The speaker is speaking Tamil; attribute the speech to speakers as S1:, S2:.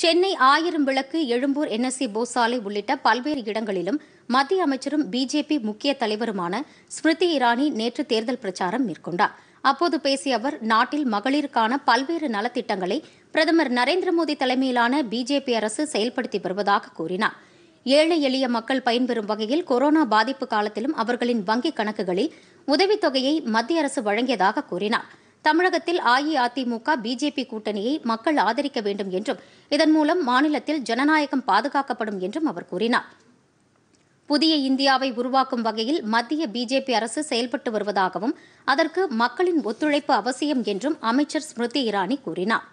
S1: சென்னை ஆயிரம் விளக்கு எழும்பூர் என்எஸ்சி போசாலை உள்ளிட்ட பல்வேறு இடங்களிலும் மத்திய அமைச்சரும் பிஜேபி முக்கிய தலைவருமான ஸ்மிருதி இரானி நேற்று தேர்தல் பிரச்சாரம் மேற்கொண்டார் அப்போது பேசிய அவர் நாட்டில் மகளிருக்கான பல்வேறு நலத்திட்டங்களை பிரதமர் நரேந்திர மோடி தலைமையிலான பிஜேபி அரசு செயல்படுத்தி வருவதாக கூறினார் ஏழை எளிய மக்கள் பயன்பெறும் வகையில் கொரோனா பாதிப்பு காலத்திலும் அவர்களின் வங்கிக் கணக்குகளில் உதவித்தொகையை மத்திய அரசு வழங்கியதாக கூறினாா் தமிழகத்தில் அஇஅதிமுக பிஜேபி கூட்டணியை மக்கள் ஆதரிக்க வேண்டும் என்றும் இதன் மூலம் மாநிலத்தில் ஜனநாயகம் பாதுகாக்கப்படும் என்றும் அவர் கூறினார் புதிய இந்தியாவை உருவாக்கும் வகையில் மத்திய பிஜேபி அரசு செயல்பட்டு வருவதாகவும் அதற்கு மக்களின் ஒத்துழைப்பு அவசியம் என்றும் அமைச்சர் ஸ்மிருதி இரானி கூறினார்